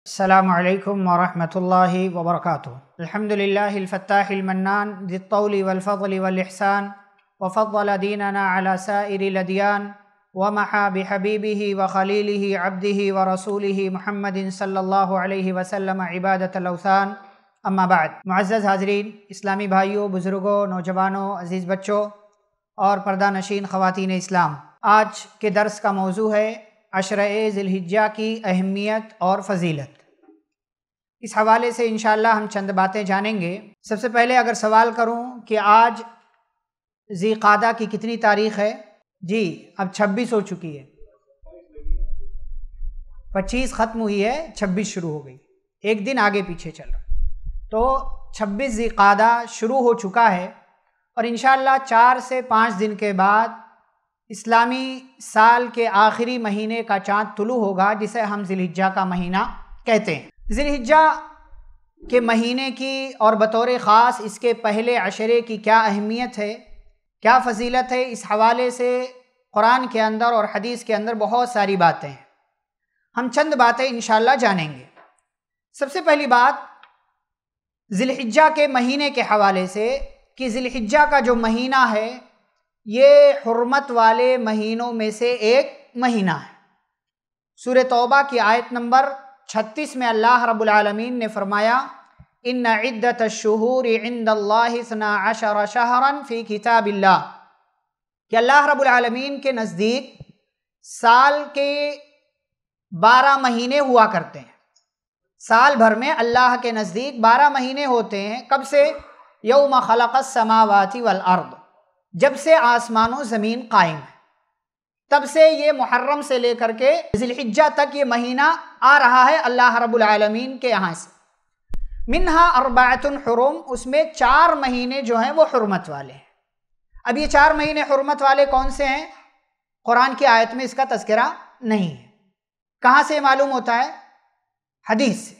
अल्लाम वरहमल वबरक अलहमदिल्लाफ़ाहिमन्नान ज़ितौल वलफ़ल वलहसान वफ़ल दीनना अलासादीन वमहा बहबीबी व खलील अब्दी व रसूल महमदिन सल्ला वसलम इबादतलसान अम्माबाद मज़्ज़ हाजरीन इस्लामी भाइयों बुज़ुर्गों नौजवानों अज़ीज़ बच्चों और पर्दा नशीन ख़वान इस्लाम आज के दर्स का मौजू है अशर ज़िलहिज़ा की अहमियत और फजीलत इस हवाले से इन हम चंद बातें जानेंगे सबसे पहले अगर सवाल करूँ कि आज जी कादा की कितनी तारीख है जी अब 26 हो चुकी है 25 ख़त्म हुई है 26 शुरू हो गई एक दिन आगे पीछे चल रहा तो 26 जी कादा शुरू हो चुका है और इन चार से पाँच दिन के बाद इस्लामी साल के आखिरी महीने का चाँद तुलु होगा जिसे हम जिलहिजा का महीना कहते हैं जिलहिजा के महीने की और बतौर ख़ास इसके पहले अशरे की क्या अहमियत है क्या फजीलत है इस हवाले से कुरान के अंदर और हदीस के अंदर बहुत सारी बातें हैं हम चंद बातें इन जानेंगे सबसे पहली बात जिलहिजा के महीने के हवाले से कि जिलहिजा का जो महीना है ये हरमत वाले महीनों में से एक महीना है सूर तौबा की आयत नंबर 36 में अल्लाह रबालमीन ने फरमाया इन इद्दत शहूर इंदना शहरन फ़ी खिताबिल्ला कि अल्लाह रबालमीन के नज़दीक साल के बारह महीने हुआ करते हैं साल भर में अल्लाह के नज़दीक बारह महीने होते हैं कब से यौम खलक़ समावाती वलअर्द जब से आसमानों ज़मीन कायम है तब से ये मुहर्रम से लेकर के जिलहिजा तक ये महीना आ रहा है अल्लाह रबालमीन के यहाँ से मिनहा अरबातुलहरूम उसमें चार महीने जो हैं वो हरमत वाले हैं अब ये चार महीने हरमत वाले कौन से हैं कुरान की आयत में इसका तस्करा नहीं है कहाँ से मालूम होता है हदीस से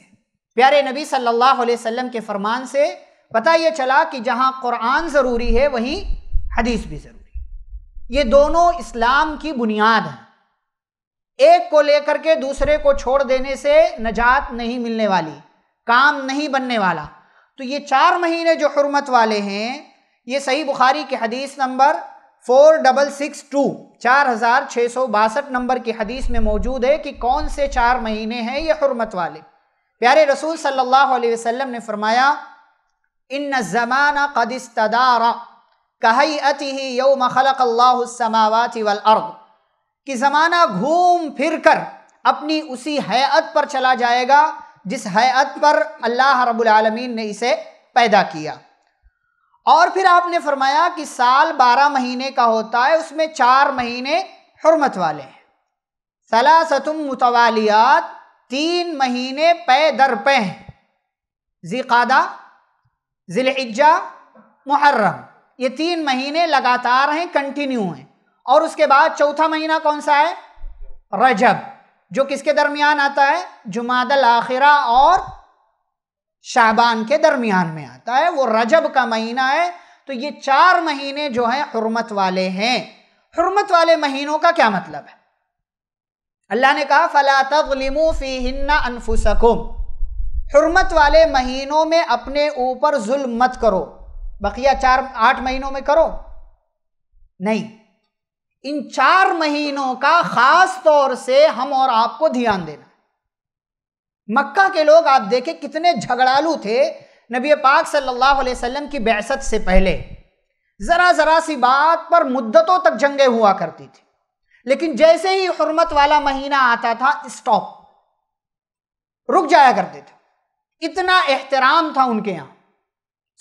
प्यारे नबी सल्लल्लाहु अलैहि वसल्लम के फरमान से पता ये चला कि जहाँ कुरान ज़रूरी है वहीं हदीस भी ज़रूरी ये दोनों इस्लाम की बुनियाद हैं एक को लेकर के दूसरे को छोड़ देने से नजात नहीं मिलने वाली काम नहीं बनने वाला तो ये चार महीने जो हरमत वाले हैं ये सही बुखारी के हदीस number four double six two चार हज़ार छः सौ बासठ नंबर की हदीस में मौजूद है कि कौन से चार महीने हैं ये हरमत वाले प्यारे रसूल सल्लल्लाहु अलैहि वसल्लम ने फरमाया इन ज़माना कदिस्तदारा अति ही कि ज़माना घूम फिर कर अपनी उसी हैत पर चला जाएगा जिस हैत पर अल्लाह रबालमीन ने इसे पैदा किया और फिर आपने फरमाया कि साल बारह महीने का होता है उसमें चार महीने हरमत वाले हैं सलासतुम मुतवालियात तीन महीने पे दर पे हैं ज़िकादा ज़िलज्जा मुहर्रम ये तीन महीने लगातार हैं कंटिन्यू हैं और उसके बाद चौथा महीना कौन सा है रजब जो किसके दरमियान आता है जुमादल आखिरा और शाहबान के दरमियान में आता है वो रजब का महीना है तो ये चार महीने जो हैं हरमत वाले हैं हरमत वाले महीनों का क्या मतलब है अल्लाह ने कहा फला तगलिमू फी हिन्ना अनफुसकुम हरमत वाले महीनों में अपने ऊपर जुल्म मत करो बकिया चार आठ महीनों में करो नहीं इन चार महीनों का खास तौर से हम और आपको ध्यान देना मक्का के लोग आप देखें कितने झगड़ालू थे नबी पाक सल्लल्लाहु अलैहि वसल्लम की बहसत से पहले ज़रा ज़रा सी बात पर मुद्दतों तक जंगे हुआ करती थी लेकिन जैसे ही हरमत वाला महीना आता था स्टॉप रुक जाया करते थे इतना एहतराम था उनके यहाँ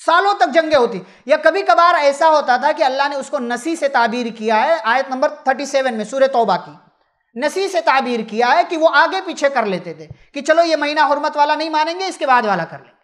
सालों तक जंगे होती या कभी कभार ऐसा होता था कि अल्लाह ने उसको नसी से ताबीर किया है आयत नंबर 37 में सूर्य तोबा की नसी से ताबीर किया है कि वो आगे पीछे कर लेते थे कि चलो ये महीना हरमत वाला नहीं मानेंगे इसके बाद वाला कर लेंगे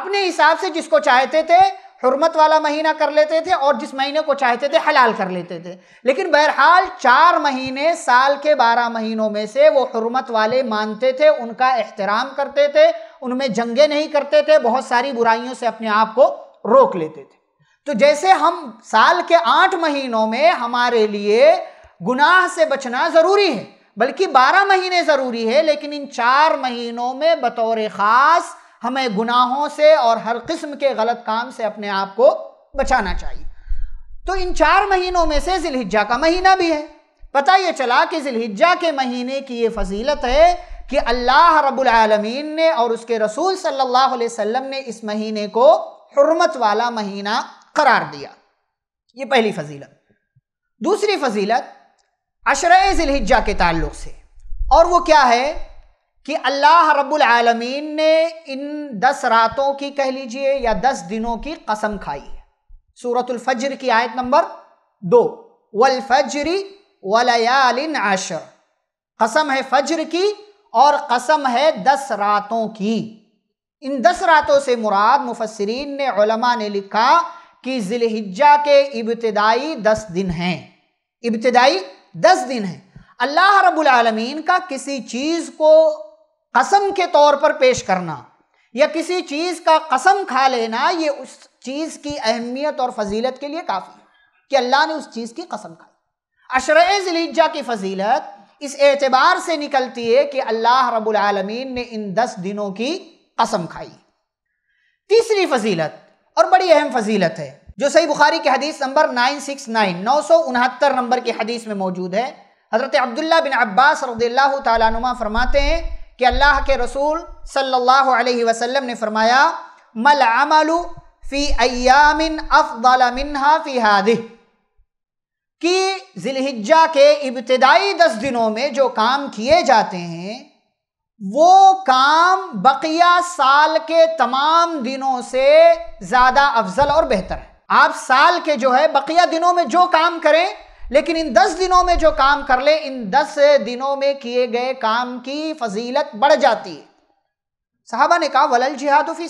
अपने हिसाब से जिसको चाहते थे हरमत वाला महीना कर लेते थे और जिस महीने को चाहते थे हलाल कर लेते थे लेकिन बहरहाल चार महीने साल के बारह महीनों में से वो हरमत वाले मानते थे उनका एहतराम करते थे उनमें जंगे नहीं करते थे बहुत सारी बुराइयों से अपने आप को रोक लेते थे तो जैसे हम साल के आठ महीनों में हमारे लिए गुनाह से बचना ज़रूरी है बल्कि बारह महीने ज़रूरी है लेकिन इन चार महीनों में बतौर ख़ास हमें गुनाहों से और हर किस्म के गलत काम से अपने आप को बचाना चाहिए तो इन चार महीनों में से जिलहिजा का महीना भी है पता ये चला कि जिलहिजा के महीने की ये फजीलत है कि अल्लाह रब्बुल आलमीन ने और उसके रसूल सल्लल्लाहु अलैहि वसल्लम ने इस महीने को हरमत वाला महीना करार दिया ये पहली फजीलत दूसरी फजीलत अशर ज़िलहिज्जा के ताल्लुक से और वो क्या है कि अल्लाह रब्बुल आलमीन ने इन दस रातों की कह लीजिए या दस दिनों की कसम खाई है सूरतुल्फजर की आयत नंबर दो वलफजरी वलयालिन आशर कसम है फजर की और कसम है दस रातों की इन दस रातों से मुराद मुफसरीन ने उलमा ने लिखा कि जिलहिज्जा के इब्तदाई दस दिन हैं इब्तदाई दस दिन हैं अल्लाह रब्बुल रबालमीन का किसी चीज़ को कसम के तौर पर पेश करना या किसी चीज़ का कसम खा लेना ये उस चीज़ की अहमियत और फजीलत के लिए काफ़ी है कि अल्लाह ने उस चीज़ की कसम खाई अशर जिलहिज्जा की फजीलत इस एतबार से निकलती है कि अल्लाह रब्बुल आलमीन ने इन दस दिनों की कसम खाई तीसरी फजीलत और बड़ी अहम फजीलत है जो सही बुखारी की हदीस नंबर नाइन सिक्स नाइन नौ सौ उनहत्तर नंबर की हदीस में मौजूद है हज़रत अब्दुल्ला बिन अब्बास रदील्ला तुमा फरमाते हैं कि अल्लाह के रसूल सल्लल्लाहु अलैहि वसल्लम ने फरमाया मल अमलु फ़ी अयामिन अफ़ल मिनहा फ़ी हादिह जिलहिज्जा के इब्तदाई दस दिनों में जो काम किए जाते हैं वो काम बकिया साल के तमाम दिनों से ज़्यादा अफजल और बेहतर है आप साल के जो है बकिया दिनों में जो काम करें लेकिन इन दस दिनों में जो काम कर ले इन दस दिनों में किए गए काम की फजीलत बढ़ जाती है साहबा ने कहा वलल जिहाद फी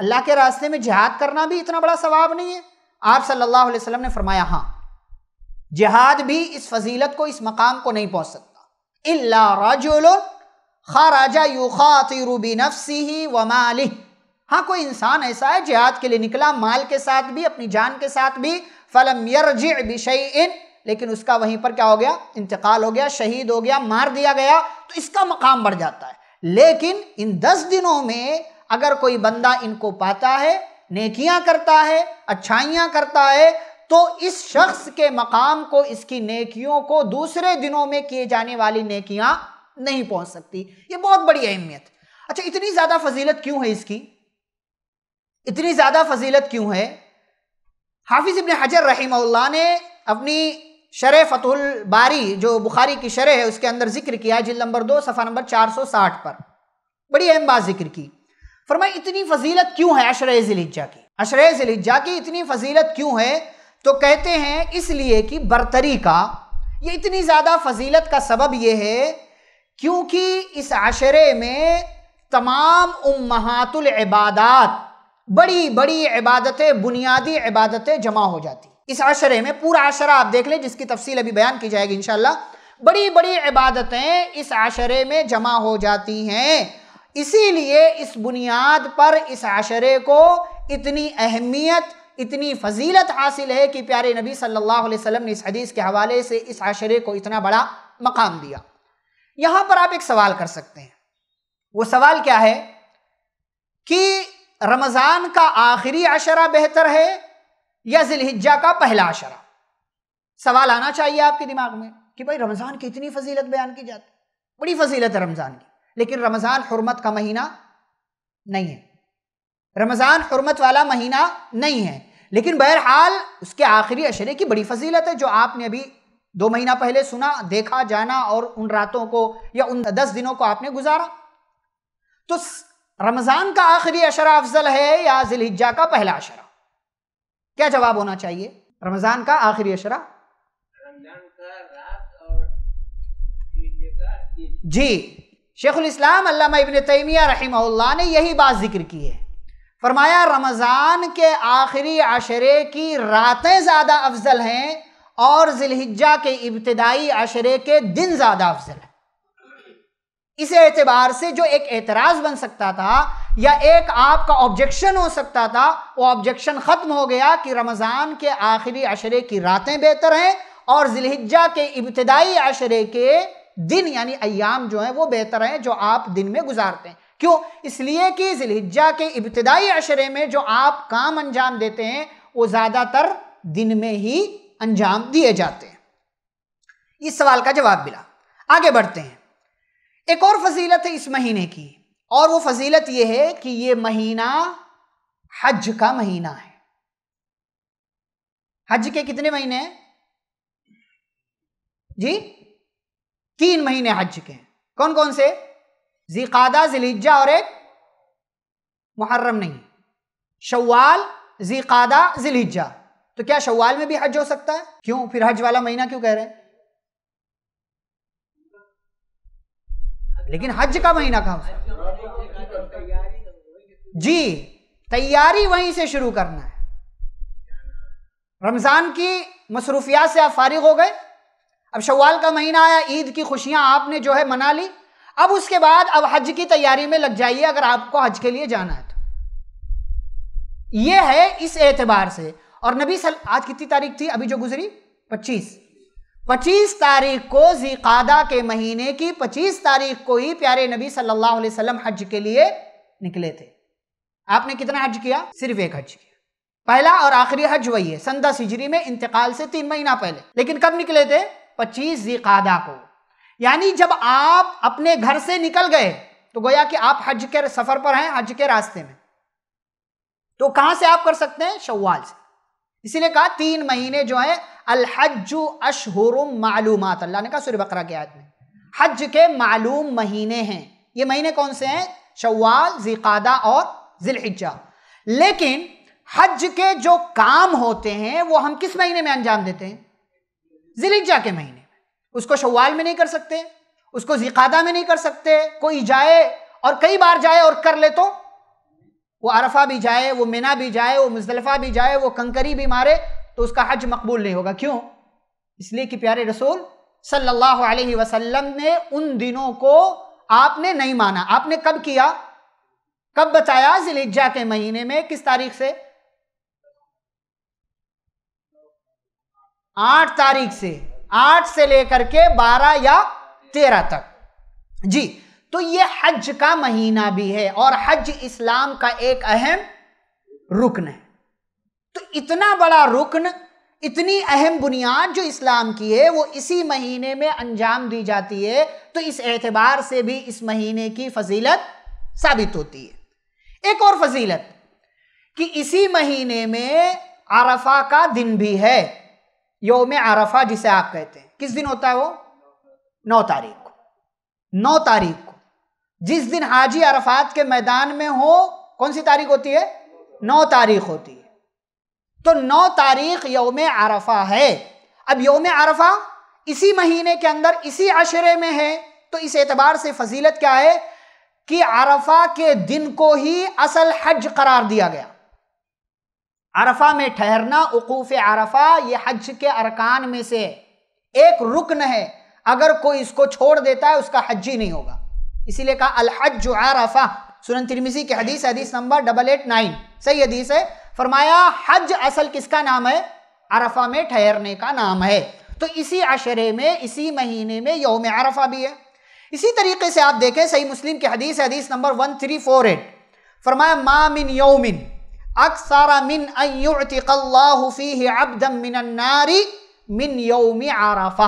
अल्लाह के रास्ते में जिहाद करना भी इतना बड़ा सवाब नहीं है आप सल्लल्लाहु अलैहि वसल्लम ने फरमाया हाँ जिहाद भी इस फजीलत को इस मकाम को नहीं पहुंच सकता इल्ला रजुल खाराजा नफसी ही व मालिह हाँ कोई इंसान ऐसा है जिहाद के लिए निकला माल के साथ भी अपनी जान के साथ भी फलम यरज लेकिन उसका वहीं पर क्या हो गया इंतकाल हो गया शहीद हो गया मार दिया गया तो इसका मकाम बढ़ जाता है लेकिन इन दस दिनों में अगर कोई बंदा इनको पाता है नेकियां करता है अच्छाइयां करता है तो इस शख्स के मकाम को इसकी नेकियों को दूसरे दिनों में किए जाने वाली नेकियां नहीं पहुंच सकती ये बहुत बड़ी अहमियत अच्छा इतनी ज़्यादा फजीलत क्यों है इसकी इतनी ज़्यादा फजीलत क्यों है हाफिज़ इबन हजर रहीमल्ला ने अपनी शर फतुल बारी जो बुखारी की शरह है उसके अंदर जिक्र किया जिल नंबर दो सफ़ा नंबर 460 पर बड़ी अहम बात जिक्र की फरमाई इतनी फजीलत क्यों है अशर जिलिज्जा की अशर जिलिज्जा की इतनी फजीलत क्यों है तो कहते हैं इसलिए कि बर्तरी का ये इतनी ज़्यादा फजीलत का सबब यह है क्योंकि इस आशरे में तमाम उम्मातुल इबादत बड़ी बड़ी इबादतें बुनियादी इबादतें जमा हो जाती इस आशरे में पूरा आशरा आप देख लें जिसकी तफसील अभी बयान की जाएगी इनशाला बड़ी बड़ी इबादतें इस आशरे में जमा हो जाती हैं इसीलिए इस बुनियाद पर इस आशरे को इतनी अहमियत इतनी फजीलत हासिल है कि प्यारे नबी सल्लल्लाहु अलैहि वसल्लम ने इस हदीस के हवाले से इस आशरे को इतना बड़ा मकाम दिया यहाँ पर आप एक सवाल कर सकते हैं वो सवाल क्या है कि रमज़ान का आखिरी आशरा बेहतर है या जिलहिज्जा का पहला आशरा सवाल आना चाहिए आपके दिमाग में कि भाई रमज़ान की इतनी फजीलत बयान की जाती बड़ी फजीलत है रमज़ान की लेकिन रमज़ान हरमत का महीना नहीं है रमज़ान हरमत वाला महीना नहीं है लेकिन बहरहाल उसके आखिरी अशरे की बड़ी फजीलत है जो आपने अभी दो महीना पहले सुना देखा जाना और उन रातों को या उन दस दिनों को आपने गुजारा तो रमज़ान का आखिरी अशरा अफजल है या जिलहिजा का पहला अशरा क्या जवाब होना चाहिए रमज़ान का आखिरी अशरा जी शेखुल इस्लाम अल्लामा इबन तैमिया रही ने यही बात जिक्र की है फरमाया रमज़ान के आखिरी आशरे की रातें ज़्यादा अफजल हैं और जिलहिजा के इब्तदाई आशरे के दिन ज़्यादा अफजल हैं इस एतबार से जो एक एतराज़ बन सकता था या एक आपका ऑब्जेक्शन हो सकता था वो ऑब्जेक्शन ख़त्म हो गया कि रमज़ान के आखिरी अशरे की रातें बेहतर हैं और जिलहिजा के इब्तदाई अशरे के दिन यानी अयाम जो हैं वो बेहतर हैं जो आप दिन में गुजारते हैं क्यों इसलिए कि जिलहिजा के इब्तदाई अशरे में जो आप काम अंजाम देते हैं वो ज़्यादातर दिन में ही अंजाम दिए जाते हैं इस सवाल का जवाब मिला आगे बढ़ते हैं एक और फजीलत है इस महीने की और वो फजीलत ये है कि ये महीना हज का महीना है हज के कितने महीने हैं जी तीन महीने हज के कौन कौन से जीकादा जिलिजा और एक मुहर्रम नहीं शवाल जीकादा जिलिजा तो क्या शवाल में भी हज हो सकता है क्यों फिर हज वाला महीना क्यों कह रहे हैं लेकिन हज का महीना कहा जी तैयारी वहीं से शुरू करना है रमज़ान की मसरूफियात से आप फारिग हो गए अब शवाल का महीना आया ईद की खुशियां आपने जो है मना ली अब उसके बाद अब हज की तैयारी में लग जाइए अगर आपको हज के लिए जाना है तो यह है इस एतबार से और नबी सल आज कितनी तारीख थी अभी जो गुजरी पच्चीस पच्चीस तारीख को जीकादा के महीने की पच्चीस तारीख को ही प्यारे नबी सल्लल्लाहु अलैहि वसल्लम हज के लिए निकले थे आपने कितना हज किया सिर्फ एक हज किया पहला और आखिरी हज वही है संदा सिजरी में इंतकाल से तीन महीना पहले लेकिन कब निकले थे पच्चीस जीकादा को यानी जब आप अपने घर से निकल गए तो गोया कि आप हज के सफर पर हैं हज के रास्ते में तो कहां से आप कर सकते हैं शवाल से इसीलिए कहा तीन महीने जो है अलहजु अशहरुम मालूम अल्लाह ने कहा सूर्य बकरा के आयत में हज के मालूम महीने हैं ये महीने कौन से हैं शवाल जिकादा और जिलहिजा लेकिन हज के जो काम होते हैं वो हम किस महीने में अंजाम देते हैं जिलहिजा के महीने उसको शवाल में नहीं कर सकते उसको जिकादा में नहीं कर सकते कोई जाए और कई बार जाए और कर ले तो वो अरफा भी जाए वो मीना भी जाए वो मुजलफ़ा भी जाए वो कंकरी भी मारे तो उसका हज मकबूल नहीं होगा क्यों इसलिए कि प्यारे रसूल सल्लल्लाहु अलैहि वसल्लम ने उन दिनों को आपने नहीं माना आपने कब किया कब बताया जिलिजा के महीने में किस तारीख से आठ तारीख से आठ से लेकर के बारह या तेरह तक जी तो ये हज का महीना भी है और हज इस्लाम का एक अहम रुकन है तो इतना बड़ा रुकन इतनी अहम बुनियाद जो इस्लाम की है वो इसी महीने में अंजाम दी जाती है तो इस एतबार से भी इस महीने की फजीलत साबित होती है एक और फजीलत कि इसी महीने में आरफा का दिन भी है योम आरफा जिसे आप कहते हैं किस दिन होता है वो नौ तारीख को नौ तारीख को जिस दिन हाजी अरफात के मैदान में हो कौन सी तारीख होती है नौ तारीख होती है तो नौ तारीख योम आरफा है अब योम आरफा इसी महीने के अंदर इसी अशरे में है तो इस एतबार से फजीलत क्या है कि आरफा के दिन को ही असल हज करार दिया गया अरफा में ठहरना उकूफ अरफा ये हज के अरकान में से एक रुकन है अगर कोई इसको छोड़ देता है उसका हज ही नहीं होगा इसीलिए कहा अलहज आरफा सुनन तिरमिसी की हदीस हदीस नंबर डबल एट नाइन सही हदीस है फरमाया हज असल किसका नाम है अरफा में ठहरने का नाम है तो इसी अशरे में इसी महीने में योम अरफा भी है इसी तरीके से आप देखें सही मुस्लिम की हदीस हदीस number one three four eight फरमाया मामिन योमिन अक्सर मिन अयुतिकल्लाफ़ी अब्दम मिन नारी मिन योम आराफा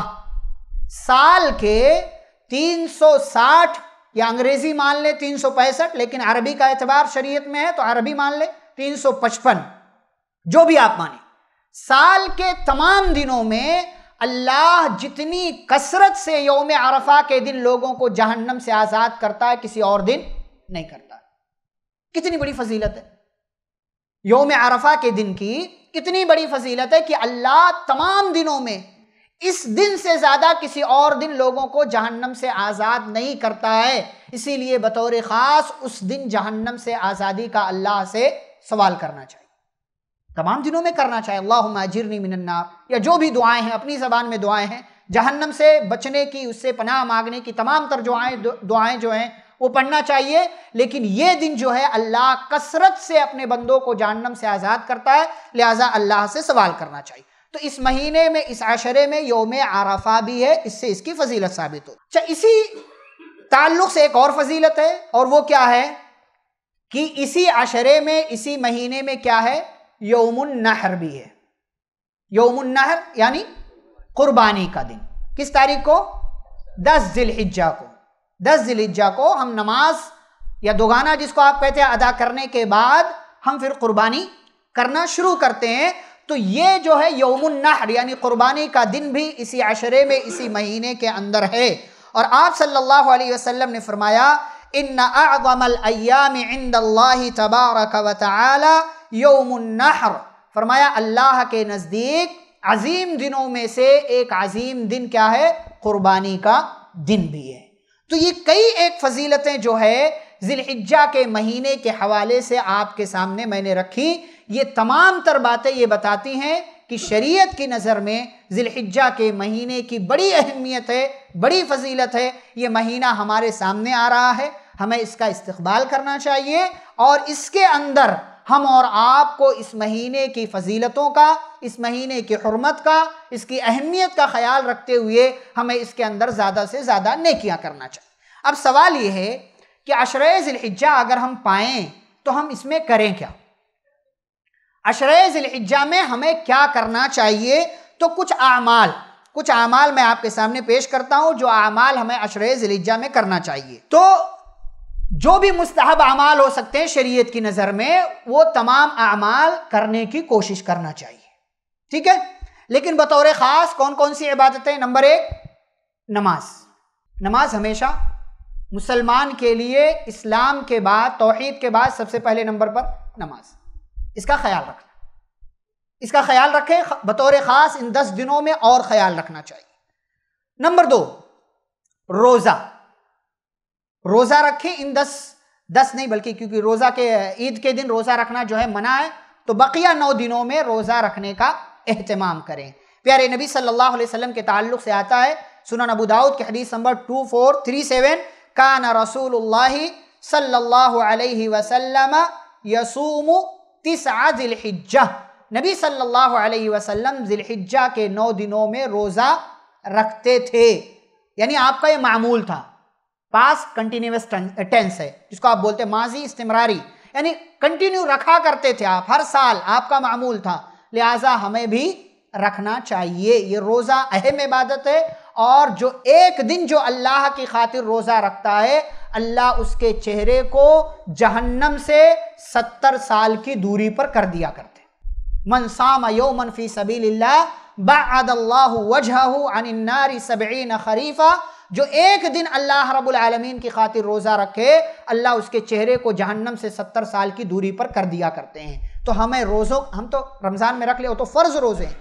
साल के 360 या अंग्रेजी मान ले तीन लेकिन अरबी का एतबार शरीयत में है तो अरबी मान ले 355 जो भी आप माने साल के तमाम दिनों में अल्लाह जितनी कसरत से योम अरफा के दिन लोगों को जहन्नम से आज़ाद करता है किसी और दिन नहीं करता कितनी बड़ी फजीलत है योम अरफा के दिन की इतनी बड़ी फजीलत है कि अल्लाह तमाम दिनों में इस दिन से ज़्यादा किसी और दिन लोगों को जहन्नम से आज़ाद नहीं करता है इसीलिए बतौर ख़ास उस दिन जहन्नम से आज़ादी का अल्लाह से सवाल करना चाहिए तमाम दिनों में करना चाहिए अल्लाह मिनन्ना या जो भी दुआएं हैं अपनी ज़बान में दुआएं हैं जहन्नम से बचने की उससे पनाह मांगने की तमाम तर दुआएं जो हैं वो पढ़ना चाहिए लेकिन ये दिन जो है अल्लाह कसरत से अपने बंदों को जानम से आज़ाद करता है लिहाजा अल्लाह से सवाल करना चाहिए तो इस महीने में इस आशरे में योम आराफा भी है इससे इसकी फजीलत साबित हो अच्छा इसी ताल्लुक से एक और फजीलत है और वो क्या है कि इसी आशरे में इसी महीने में क्या है यौमुन नहर भी है यौमुन नहर यानी कुर्बानी का दिन किस तारीख को दस जिलहिज्जा को दस जिलिजा को हम नमाज या दोगाना जिसको आप कहते हैं अदा करने के बाद हम फिर कुर्बानी करना शुरू करते हैं तो ये जो है यौमुन्नहर यानी कुर्बानी का दिन भी इसी अशरे में इसी महीने के अंदर है और आप सल्लल्लाहु अलैहि वसल्लम ने फरमाया इन अयाम तबारक यौमुन्नहर फरमाया अल्लाह के नज़दीक अजीम दिनों में से एक अजीम दिन क्या है कुर्बानी का दिन भी है तो ये कई एक फजीलतें जो है जिलहिजा के महीने के हवाले से आपके सामने मैंने रखी ये तमाम तर बातें ये बताती हैं कि शरीयत की नज़र में जिलहिजा के महीने की बड़ी अहमियत है बड़ी फजीलत है ये महीना हमारे सामने आ रहा है हमें इसका इस्तकबाल करना चाहिए और इसके अंदर हम और आपको इस महीने की फजीलतों का इस महीने की हरमत का इसकी अहमियत का ख्याल रखते हुए हमें इसके अंदर ज़्यादा से ज़्यादा किया करना चाहिए अब सवाल यह है कि अशर ज़िलहिजा अगर हम पाएँ तो हम इसमें करें क्या अशर ज़िलहिजा में हमें क्या करना चाहिए तो कुछ आमाल कुछ आमाल मैं आपके सामने पेश करता हूँ जो आमाल हमें अशर ज़िलहिजा में करना चाहिए तो जो भी मुस्तहब अमाल हो सकते हैं शरीयत की नज़र में वो तमाम अमाल करने की कोशिश करना चाहिए ठीक है लेकिन बतौर ख़ास कौन कौन सी इबादतें नंबर एक नमाज नमाज हमेशा मुसलमान के लिए इस्लाम के बाद तोहहीद के बाद सबसे पहले नंबर पर नमाज इसका ख्याल रखना इसका ख्याल रखें बतौर ख़ास इन दस दिनों में और ख्याल रखना चाहिए नंबर दो रोज़ा रोजा रखें इन दस दस नहीं बल्कि क्योंकि रोजा के ईद के दिन रोजा रखना जो है मना है तो बकिया नौ दिनों में रोजा रखने का अहतमाम करें प्यारे नबी सल्लल्लाहु अलैहि वसल्लम के ताल्लुक से आता है सुनन अबू दाऊद के हदीस number two four three seven का न रसूल सल्लल्लाहु अलैहि वसल्लम यसूम तिसआ जिलहिज्जा नबी सल्लल्लाहु अलैहि वसल्लम जिलहिज्जा के नौ दिनों में रोज़ा रखते थे यानी आपका यह मामूल था पास कंटिन्यूस टेंस eh, है जिसको आप बोलते हैं माजी इस्तेमरारी यानी कंटिन्यू रखा करते थे आप हर साल आपका मामूल था लिहाजा हमें भी रखना चाहिए ये रोज़ा अहम इबादत है और जो एक दिन जो अल्लाह की खातिर रोज़ा रखता है अल्लाह उसके चेहरे को जहन्नम से सत्तर साल की दूरी पर कर दिया करते मनसाम यो मनफ़ी सबील्ला बदल्ला वजह अनिन्नारी सबीन खरीफ़ा जो एक दिन अल्लाह रब्बुल आलमीन की खातिर रोज़ा रखे अल्लाह उसके चेहरे को जहन्नम से सत्तर साल की दूरी पर कर दिया करते हैं तो हमें रोज़ों हम तो रमज़ान में रख ले वो तो फ़र्ज़ रोज़े हैं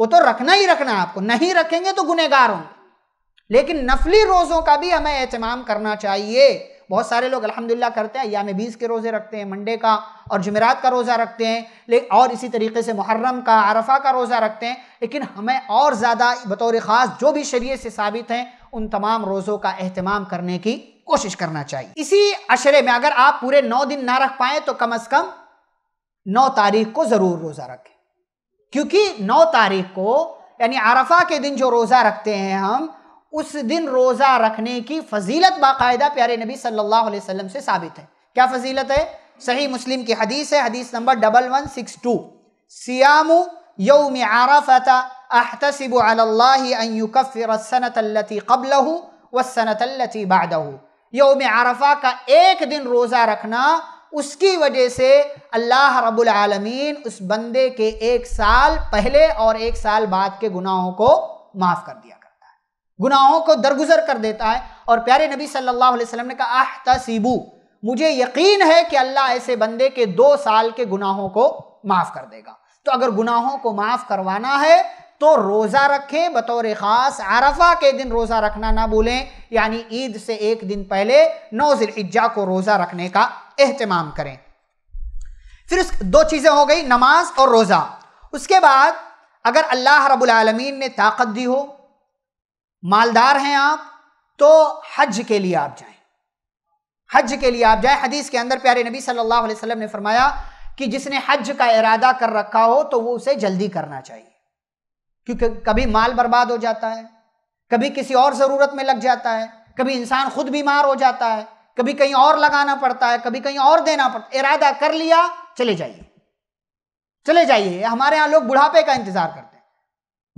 वो तो रखना ही रखना आपको नहीं रखेंगे तो गुनहगार होंगे लेकिन नफली रोज़ों का भी हमें एहतमाम करना चाहिए बहुत सारे लोग अल्हम्दुलिल्लाह करते हैं में बीस के रोज़े रखते हैं मंडे का और जमेरात का रोज़ा रखते हैं ले और इसी तरीके से मुहर्रम का अरफा का रोज़ा रखते हैं लेकिन हमें और ज़्यादा बतौर ख़ास जो भी शरीय से साबित हैं उन तमाम रोज़ों का अहतमाम करने की कोशिश करना चाहिए इसी अशरे में अगर आप पूरे नौ दिन ना रख पाए तो कम अज़ कम नौ तारीख को ज़रूर रोज़ा रखें क्योंकि नौ तारीख को यानी आरफा के दिन जो रोज़ा रखते हैं हम उस दिन रोज़ा रखने की फजीलत बाकायदा प्यारे नबी सल्लल्लाहु अलैहि वसल्लम से साबित है क्या फजीलत है सही मुस्लिम की हदीस है हदीस number double one six two सियामू यौम आराफता अहतसिब सनतल्लती कबलह व सनतल्लती बादह यौम आरफा का एक दिन रोज़ा रखना उसकी वजह से अल्लाह रब्बुल आलमीन उस बंदे के एक साल पहले और एक साल बाद के गुनाहों को माफ़ कर दिया करता है गुनाहों को दरगुजर कर देता है और प्यारे नबी सल्लल्लाहु अलैहि वसल्लम ने कहा आह तसीबू मुझे यकीन है कि अल्लाह ऐसे बंदे के दो साल के गुनाहों को माफ़ कर देगा तो अगर गुनाहों को माफ़ करवाना है तो रोज़ा रखें बतौर ख़ास आरफा के दिन रोज़ा रखना ना भूलें यानी ईद से एक दिन पहले नौजिल जिल्जा को रोज़ा रखने का अहतमाम करें फिर दो चीज़ें हो गई नमाज और रोज़ा उसके बाद अगर अल्लाह रब्बुल आलमीन ने ताकत दी हो मालदार हैं आप तो हज के लिए आप जाएं हज के लिए आप जाएं हदीस के अंदर प्यारे नबी सल्लल्लाहु अलैहि वसल्लम ने फरमाया कि जिसने हज का इरादा कर रखा हो तो वो उसे जल्दी करना चाहिए क्योंकि कभी माल बर्बाद हो जाता है कभी किसी और ज़रूरत में लग जाता है कभी इंसान खुद बीमार हो जाता है कभी कहीं और लगाना पड़ता है कभी कहीं और देना पड़ता है इरादा कर लिया चले जाइए चले जाइए हमारे यहाँ लोग बुढ़ापे का इंतज़ार करते हैं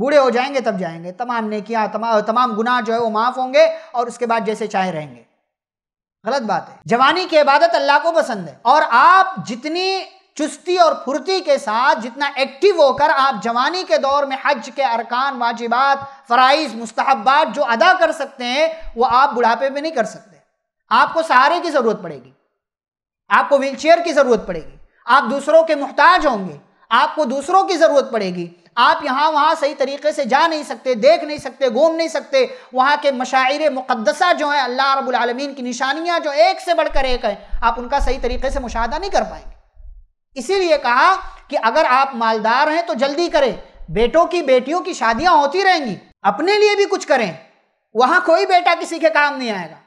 बूढ़े हो जाएंगे तब जाएंगे तमाम नेकियां तमा, तमाम गुनाह जो है वो माफ़ होंगे और उसके बाद जैसे चाहे रहेंगे गलत बात है जवानी की इबादत अल्लाह को पसंद है और आप जितनी चुस्ती और फुर्ती के साथ जितना एक्टिव होकर आप जवानी के दौर में हज के अरकान वाजिबात फ़राइज मुस्तहबात जो अदा कर सकते हैं वो आप बुढ़ापे में नहीं कर सकते आपको सहारे की ज़रूरत पड़ेगी आपको व्हीलचेयर की ज़रूरत पड़ेगी आप दूसरों के मुहताज होंगे आपको दूसरों की ज़रूरत पड़ेगी आप यहाँ वहाँ सही तरीके से जा नहीं सकते देख नहीं सकते घूम नहीं सकते वहाँ के मशाइर मुक़दसा जो है अल्लाह रबालमीन की निशानियाँ जो एक से बढ़कर एक हैं आप उनका सही तरीके से मुशाह नहीं कर पाएंगे इसीलिए कहा कि अगर आप मालदार हैं तो जल्दी करें बेटों की बेटियों की शादियां होती रहेंगी अपने लिए भी कुछ करें वहां कोई बेटा किसी के काम नहीं आएगा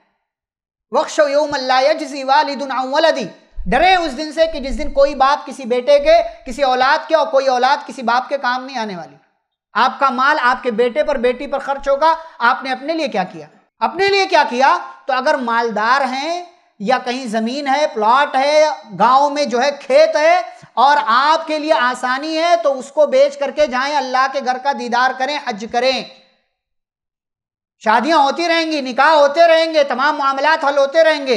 वक्श वालिदी डरे उस दिन से कि जिस दिन कोई बाप किसी बेटे के किसी औलाद के और कोई औलाद किसी बाप के काम नहीं आने वाली आपका माल आपके बेटे पर बेटी पर खर्च होगा आपने अपने लिए क्या किया अपने लिए क्या किया तो अगर मालदार हैं या कहीं ज़मीन है प्लॉट है गांव में जो है खेत है और आपके लिए आसानी है तो उसको बेच करके जाए अल्लाह के घर का दीदार करें हज करें शादियां होती रहेंगी निकाह होते रहेंगे तमाम मामला हल होते रहेंगे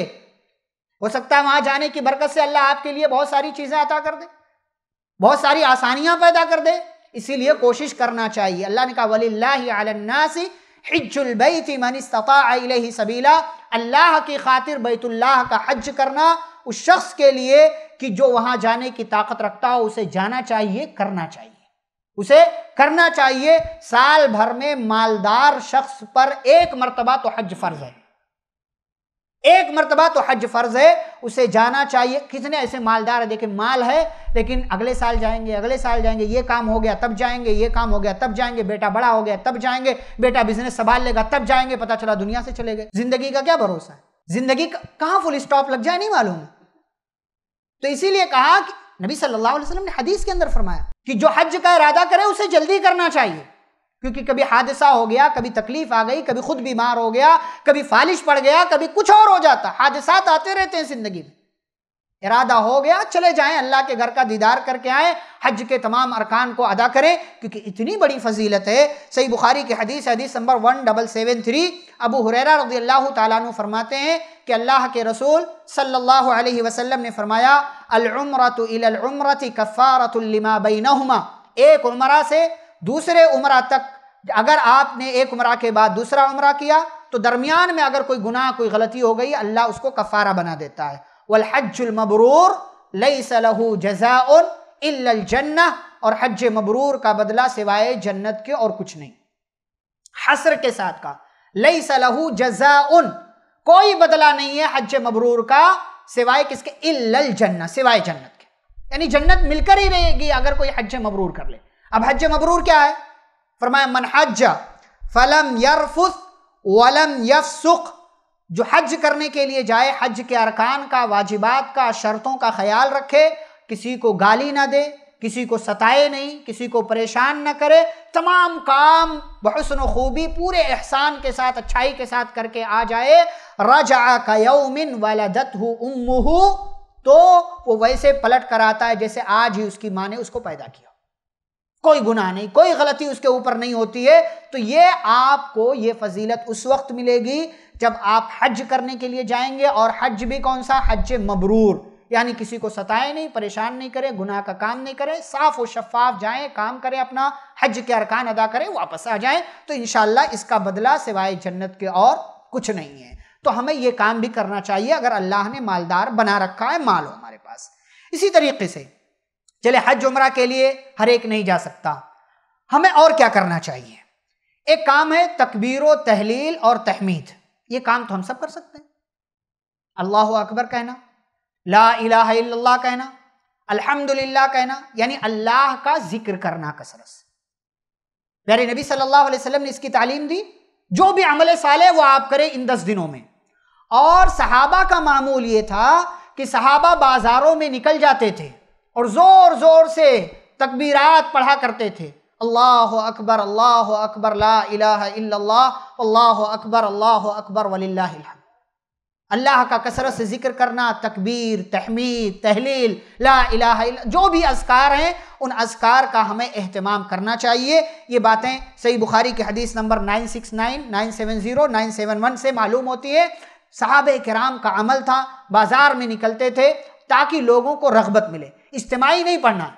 हो सकता है वहां जाने की बरकत से अल्लाह आपके लिए बहुत सारी चीज़ें अता कर दे बहुत सारी आसानियां पैदा कर दे इसीलिए कोशिश करना चाहिए अल्लाह ने कहा वली मन सबीला अल्लाह की खातिर बैतुल्लाह का हज करना उस शख्स के लिए कि जो वहां जाने की ताकत रखता हो उसे जाना चाहिए करना चाहिए उसे करना चाहिए साल भर में मालदार शख्स पर एक मरतबा तो हज फर्ज है एक मरतबा तो हज फ़र्ज़ है उसे जाना चाहिए कितने ऐसे मालदार है देखे माल है लेकिन अगले साल जाएंगे अगले साल जाएंगे ये काम हो गया तब जाएंगे ये काम हो गया तब जाएंगे बेटा बड़ा हो गया तब जाएंगे बेटा बिजनेस संभाल लेगा तब जाएंगे पता चला दुनिया से चले गए जिंदगी का क्या भरोसा है जिंदगी कहाँ फुल स्टॉप लग जाए नहीं मालूम तो इसीलिए कहा कि नबी सल्लल्लाहु अलैहि वसल्लम ने हदीस के अंदर फरमाया कि जो हज का इरादा करे उसे जल्दी करना चाहिए क्योंकि कभी हादसा हो गया कभी तकलीफ आ गई कभी खुद बीमार हो गया कभी फालिश पड़ गया कभी कुछ और हो जाता हादसा आते रहते हैं जिंदगी में इरादा हो गया चले जाएं अल्लाह के घर का दीदार करके आए हज के तमाम अरकान को अदा करें क्योंकि इतनी बड़ी फजीलत है सही बुखारी की हदीस हदीस number one double seven three Abu Hurairah रजी अल्लाह तु फरमाते हैं कि अल्लाह के रसूल सल्लल्लाहु अलैहि वसल्लम ने फरमाया अलमरत इलमरत कफ़ारतुल्लिमा बैनहुमा एक उमरा से दूसरे उम्र तक अगर आपने एक उम्र के बाद दूसरा उम्र किया तो दरमियान में अगर कोई गुनाह कोई गलती हो गई अल्लाह उसको कफ़ारा बना देता है वलहजुलमबरूर लई सलहू जजाउन जन्ना और हज मबरूर का बदला सिवाय जन्नत के और कुछ नहीं हसर के साथ का लई सलहू जजाउन कोई बदला नहीं है हज मबरूर का सिवाय किसके इल्ल जन्नत सिवाय जन्नत के यानी जन्नत मिलकर ही रहेगी अगर कोई हज मबरूर कर ले अब हज मबरूर क्या है फरमाया मन हज फलम यरफुस वलम यफसुख जो हज करने के लिए जाए हज के अरकान का वाजिबात का शर्तों का ख्याल रखे किसी को गाली ना दे किसी को सताए नहीं किसी को परेशान न करे तमाम काम बहसन खूबी पूरे एहसान के साथ अच्छाई के साथ करके आ जाए रजा का यौमिन वलदत हु उम्मू तो वो वैसे पलट कर आता है जैसे आज ही उसकी माँ ने उसको पैदा किया कोई गुनाह नहीं कोई गलती उसके ऊपर नहीं होती है तो ये आपको ये फजीलत उस वक्त मिलेगी जब आप हज करने के लिए जाएंगे और हज भी कौन सा हज मबरूर यानी किसी को सताए नहीं परेशान नहीं करें गुनाह का काम नहीं करें साफ और शफाफ जाएं काम करें अपना हज के अरकान अदा करें वापस आ जाएं तो इन इसका बदला सिवाय जन्नत के और कुछ नहीं है तो हमें ये काम भी करना चाहिए अगर अल्लाह ने मालदार बना रखा है माल हो हमारे पास इसी तरीके से चले हज उमरा के लिए हर एक नहीं जा सकता हमें और क्या करना चाहिए एक काम है तकबीर तहलील और तहमीद ये काम तो हम सब कर सकते हैं अल्लाह अकबर कहना ला इला कहना अल्हम्दुलिल्लाह कहना यानी अल्लाह का जिक्र करना कसरत प्यारे नबी सल्लल्लाहु अलैहि वसल्लम ने इसकी तालीम दी जो भी अमल साले वो आप करें इन दस दिनों में और सहाबा का मामूल ये था कि सहाबा बाजारों में निकल जाते थे और ज़ोर ज़ोर से तकबीरात पढ़ा करते थे अल्लाह अकबर अल्लाह अकबर ला अल्लाह अकबर अल्लाह अकबर वल्ला अल्लाह का कसरत से जिक्र करना तकबीर तहमीद तहलील ला इलाहा इला जो भी असकार हैं उन असकार का हमें अहतमाम करना चाहिए ये बातें सही बुखारी की हदीस नंबर 969, 970, 971 से मालूम होती है साहब कराम का अमल था बाज़ार में निकलते थे ताकि लोगों को रगबत मिले इज्तमाही नहीं पढ़ना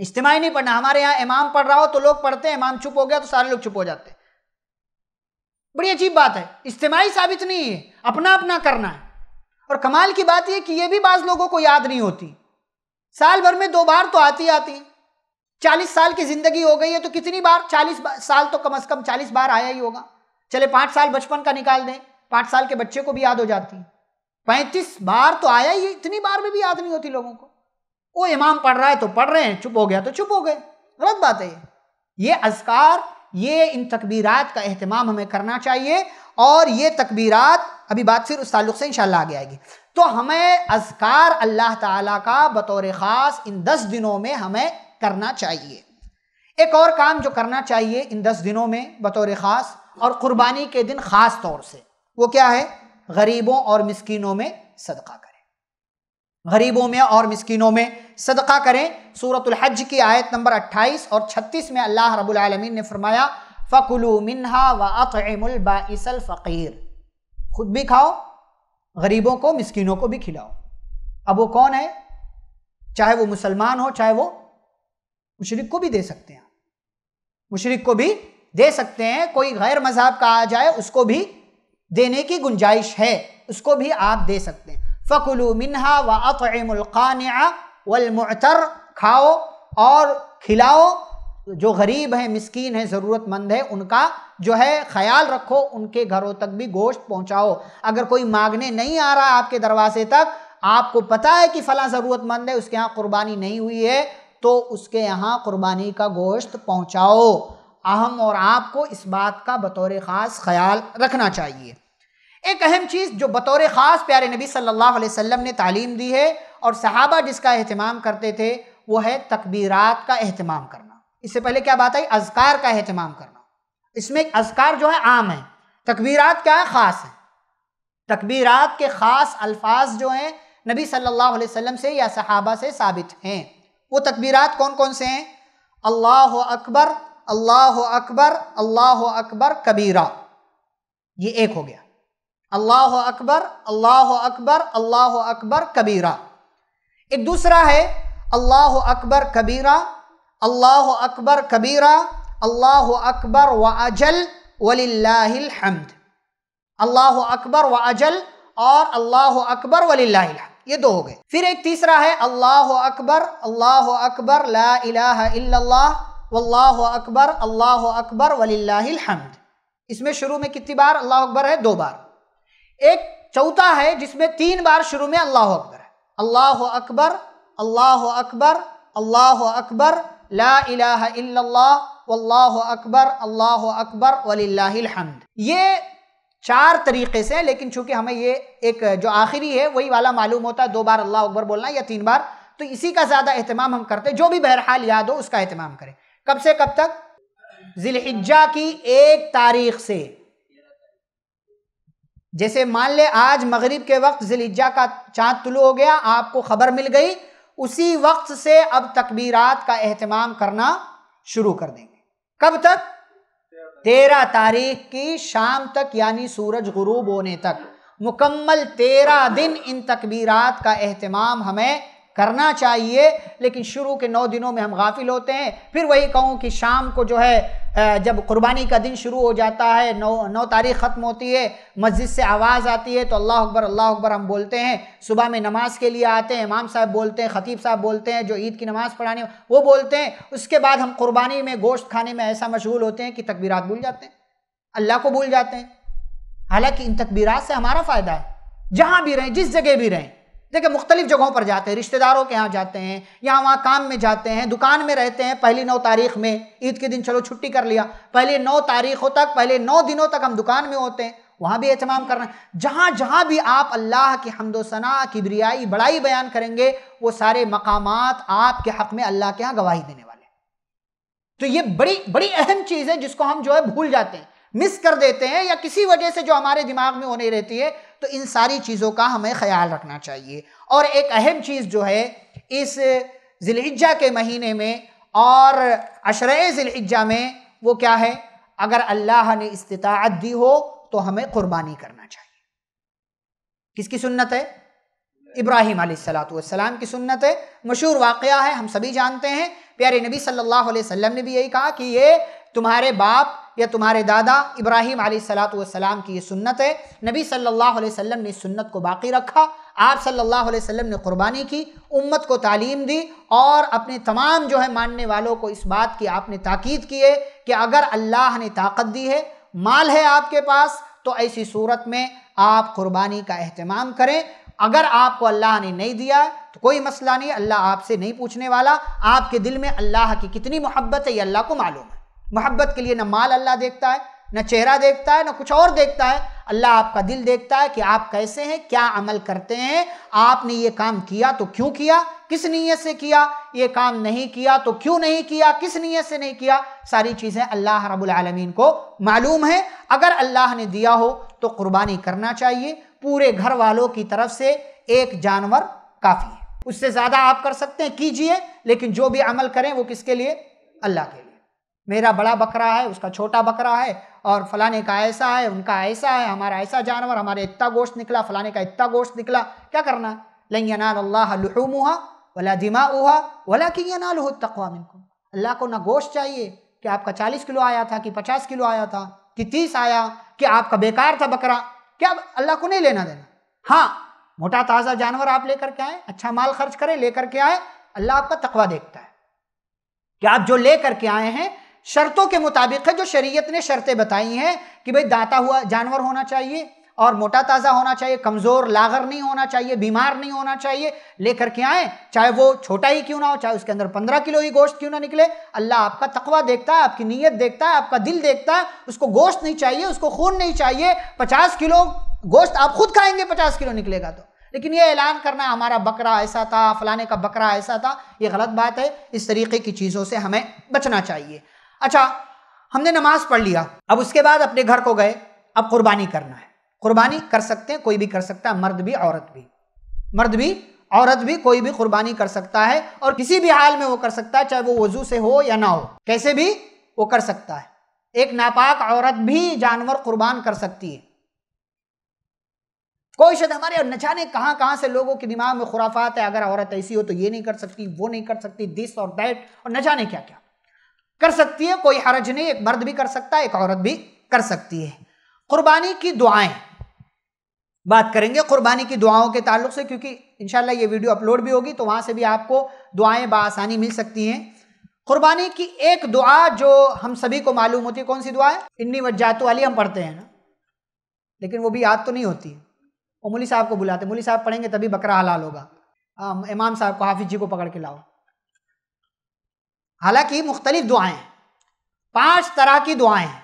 इज्तमाही नहीं पढ़ना हमारे यहां इमाम पढ़ रहा हो तो लोग पढ़ते हैं इमाम चुप हो गया तो सारे लोग चुप हो जाते हैं बड़ी अजीब बात है इज्तमाही साबित नहीं है अपना अपना करना है और कमाल की बात यह कि यह भी बाज़ लोगों को याद नहीं होती साल भर में दो बार तो आती आती चालीस साल की ज़िंदगी हो गई है तो कितनी बार चालीस साल तो कम अज़ कम चालीस बार आया ही होगा चले पांच साल बचपन का निकाल दें पांच साल के बच्चे को भी याद हो जाती पैंतीस बार तो आया ही इतनी बार में भी याद नहीं होती लोगों को वो इमाम पढ़ रहा है तो पढ़ रहे हैं चुप हो गया तो चुप हो गए गलत बात है ये अजकार ये इन तकबीरात का अहतमाम हमें करना चाहिए और ये तकबीरात अभी बात फिर उस ताल्लुक से इंशाल्लाह आगे आएगी तो हमें अजकार अल्लाह ताला का बतौर ख़ास इन दस दिनों में हमें करना चाहिए एक और काम जो करना चाहिए इन दस दिनों में बतौर ख़ास और क़ुरबानी के दिन ख़ास तौर से वो क्या है गरीबों और मिसकीनों में सदका गरीबों में और मस्किनों में सदका करें सूरत हज की आयत नंबर 28 और 36 में अल्लाह रबालमीन ने फरमाया फ़कुलू मिन्हा व फ़कीर खुद भी खाओ गरीबों को मस्किनों को भी खिलाओ अब वो कौन है चाहे वो मुसलमान हो चाहे वो मुशरक को भी दे सकते हैं मुशरक को भी दे सकते हैं कोई गैर मज़हब का आ जाए उसको भी देने की गुंजाइश है उसको भी आप दे सकते हैं फ़कुलू मिनहा व अफ़ान वलमतर खाओ और खिलाओ जो गरीब हैं मिस्कीन हैं ज़रूरतमंद है उनका जो है ख्याल रखो उनके घरों तक भी गोश्त पहुंचाओ अगर कोई मांगने नहीं आ रहा आपके दरवाजे तक आपको पता है कि फ़ला ज़रूरतमंद है उसके यहाँ कुर्बानी नहीं हुई है तो उसके यहाँ कुर्बानी का गोश्त पहुँचाओ अहम और आपको इस बात का बतौर ख़ास ख्याल रखना चाहिए एक अहम चीज़ जो बतौर ख़ास प्यारे नबी सल्लल्लाहु अलैहि वसल्लम ने तालीम दी है और सहाबा जिसका अहतमाम करते थे वो है तकबीरात का अहतमाम करना इससे पहले क्या बात आई अजकार का अहतमाम करना इसमें अजकार जो है आम है तकबीरात क्या है ख़ास है तकबीरात के ख़ास अल्फाज जो हैं नबी सल्लल्लाहु अलैहि वसल्लम से या सहाबा से साबित हैं वो तकबीरात कौन कौन से हैं अल्लाह अकबर अल्लाह अकबर अल्लाह अकबर कबीरा ये एक हो गया अल्लाह अकबर अल्लाह अकबर अल्लाह अकबर कबीरा एक दूसरा है अल्लाह अकबर कबीरा अल्लाह अकबर कबीरा अल्लाह अकबर व अजल वलिल्लाहमद अल्लाह अकबर व अजल और अल्लाह अकबर वलिल्लाहमद ये दो हो गए फिर एक तीसरा है अल्लाह अकबर अल्लाह अकबर ला इलाहा इल्लल्लाह वल्लाह अकबर अल्लाह अकबर वलिल्लाहिल हमद इसमें शुरू में कितनी बार अल्लाह अकबर है दो बार एक चौथा है जिसमें तीन बार शुरू में अल्लाह अकबर है अल्लाह अकबर अल्लाह अकबर अल्लाह अकबर ला वल्लाह अकबर अल्लाह अकबर वलिल्लाहिल्हम्द ये चार तरीके से लेकिन चूंकि हमें ये एक जो आखिरी है वही वाला मालूम होता है दो बार अल्लाह अकबर बोलना या तीन बार तो इसी का ज़्यादा अहतमाम हम करते हैं जो भी बहरहाल याद हो उसका अहतमाम करें कब से कब तक जिलहिजा की एक तारीख से जैसे मान ले आज मगरिब के वक्त जिलिजा का चाँद तुलू हो गया आपको खबर मिल गई उसी वक्त से अब तकबीरात का अहतमाम करना शुरू कर देंगे कब तक तेरह तारीख की शाम तक यानी सूरज गुरूब होने तक मुकम्मल तेरह दिन इन तकबीरात का अहतमाम हमें करना चाहिए लेकिन शुरू के नौ दिनों में हम गाफिल होते हैं फिर वही कहूँ कि शाम को जो है जब कुर्बानी का दिन शुरू हो जाता है नौ नौ तारीख ख़त्म होती है मस्जिद से आवाज़ आती है तो अल्लाह अकबर अल्लाह अकबर हम बोलते हैं सुबह में नमाज़ के लिए आते हैं इमाम साहब बोलते हैं ख़तीब साहब बोलते हैं जो ईद की नमाज़ पढ़ाने वो बोलते हैं उसके बाद हम कुर्बानी में गोश्त खाने में ऐसा मशगूल होते हैं कि तकबीरात भूल जाते हैं अल्लाह को भूल जाते हैं हालाँकि इन तकबीरात से हमारा फ़ायदा है जहाँ भी रहें जिस जगह भी रहें देखिए मुख्तलिफ जगहों पर जाते हैं रिश्तेदारों के यहाँ जाते हैं यहाँ वहाँ काम में जाते हैं दुकान में रहते हैं पहली नौ तारीख में ईद के दिन चलो छुट्टी कर लिया पहले नौ तारीखों तक पहले नौ दिनों तक हम दुकान में होते हैं वहाँ भी एहतमाम करना जहाँ जहाँ भी आप अल्लाह की हमदोसना किबरियाई बड़ाई बयान करेंगे वो सारे मकाम आपके हक़ में अल्लाह के यहाँ गवाही देने वाले तो ये बड़ी बड़ी अहम चीज़ है जिसको हम जो है भूल जाते हैं मिस कर देते हैं या किसी वजह से जो हमारे दिमाग में होने रहती है तो इन सारी चीज़ों का हमें ख्याल रखना चाहिए और एक अहम चीज़ जो है इस जिलहिजा के महीने में और अशर जिलहिजा में वो क्या है अगर अल्लाह ने इस्तात दी हो तो हमें कुर्बानी करना चाहिए किसकी सुन्नत है इब्राहिम सलाम की सुन्नत है मशहूर वाक़ है हम सभी जानते हैं प्यारे नबी सल्लल्लाहु अलैहि वसल्लम ने भी यही कहा कि ये तुम्हारे बाप या तुम्हारे दादा इब्राहिम सलाम की ये सुन्नत है नबी सल्लल्लाहु अलैहि वसल्लम ने सुन्नत को बाकी रखा आप सल्लल्लाहु अलैहि वसल्लम ने कुर्बानी की उम्मत को तालीम दी और अपने तमाम जो है मानने वालों को इस बात की आपने ताकीद की है कि अगर अल्लाह ने ताकत दी है माल है आपके पास तो ऐसी सूरत में आप कुर्बानी का अहतमाम करें अगर आपको अल्लाह ने नहीं दिया तो कोई मसला नहीं अल्लाह आपसे नहीं पूछने वाला आपके दिल में अल्लाह की कितनी मोहब्बत है ये अल्लाह को मालूम है मोहब्बत के लिए ना माल अल्लाह देखता है ना चेहरा देखता है ना कुछ और देखता है अल्लाह आपका दिल देखता है कि आप कैसे हैं क्या अमल करते हैं आपने ये काम किया तो क्यों किया किस नीयत से किया ये काम नहीं किया तो क्यों नहीं किया किस नीयत से नहीं किया सारी चीज़ें अल्लाह रब्बुल आलमीन को मालूम है अगर अल्लाह ने दिया हो तो कुर्बानी करना चाहिए पूरे घर वालों की तरफ से एक जानवर काफ़ी है उससे ज़्यादा आप कर सकते हैं कीजिए लेकिन जो भी अमल करें वो किसके लिए अल्लाह के मेरा बड़ा बकरा है उसका छोटा बकरा है और फलाने का ऐसा है उनका ऐसा है हमारा ऐसा जानवर हमारे इतना गोश्त निकला फलाने का इतना गोश्त निकला क्या करना है अल्लाह लुहूमुहा वला दिमा उहा वला कि नाल तकवा मिनको अल्लाह को ना गोश्त चाहिए कि आपका चालीस किलो आया था कि पचास किलो आया था कि तीस आया कि आपका बेकार था बकरा क्या अल्लाह को नहीं लेना देना हाँ मोटा ताज़ा जानवर आप लेकर के आए अच्छा माल खर्च करें लेकर के आए अल्लाह आपका तकवा देखता है कि आप जो ले के आए हैं शर्तों के मुताबिक है जो शरीयत ने शर्तें बताई हैं कि भाई दाता हुआ जानवर होना चाहिए और मोटा ताज़ा होना चाहिए कमज़ोर लागर नहीं होना चाहिए बीमार नहीं होना चाहिए लेकर के आए चाहे वो छोटा ही क्यों ना हो चाहे उसके अंदर पंद्रह किलो ही गोश्त क्यों ना निकले अल्लाह आपका तकवा देखता है आपकी नीयत देखता है आपका दिल देखता है उसको गोश्त नहीं चाहिए उसको खून नहीं चाहिए पचास किलो गोश्त आप खुद खाएंगे पचास किलो निकलेगा तो लेकिन ये ऐलान करना हमारा बकरा ऐसा था फलाने का बकरा ऐसा था ये गलत बात है इस तरीके की चीज़ों से हमें बचना चाहिए अच्छा हमने नमाज पढ़ लिया अब उसके बाद अपने घर को गए अब कुर्बानी करना है कुर्बानी कर सकते हैं कोई भी कर सकता है मर्द भी औरत भी मर्द भी औरत भी कोई भी कुर्बानी कर सकता है और किसी भी हाल में वो कर सकता है चाहे वो वजू से हो या ना हो कैसे भी वो कर सकता है एक नापाक औरत भी जानवर कुर्बान कर सकती है कोई शायद हमारे और न जाने कहाँ कहाँ से लोगों के दिमाग में खुराफात है अगर औरत ऐसी हो तो ये नहीं कर सकती वो नहीं कर सकती दिस और दैट और न जाने क्या क्या कर सकती है कोई हरज नहीं एक मर्द भी कर सकता है एक औरत भी कर सकती है कुर्बानी की दुआएं बात करेंगे कुर्बानी की दुआओं के ताल्लुक से क्योंकि इंशाल्लाह ये वीडियो अपलोड भी होगी तो वहाँ से भी आपको दुआएं बसानी मिल सकती हैं कुर्बानी की एक दुआ जो हम सभी को मालूम होती है कौन सी दुआ है इन्नी वजात वाली हम पढ़ते हैं ना लेकिन वो भी याद तो नहीं होती वो मुली साहब को बुलाते मुली साहब पढ़ेंगे तभी बकरा हलाल होगा हाँ, इमाम साहब को हाफिज जी को पकड़ के लाओ हालांकि मुख्तलिफ दुआएं पांच तरह की दुआएं हैं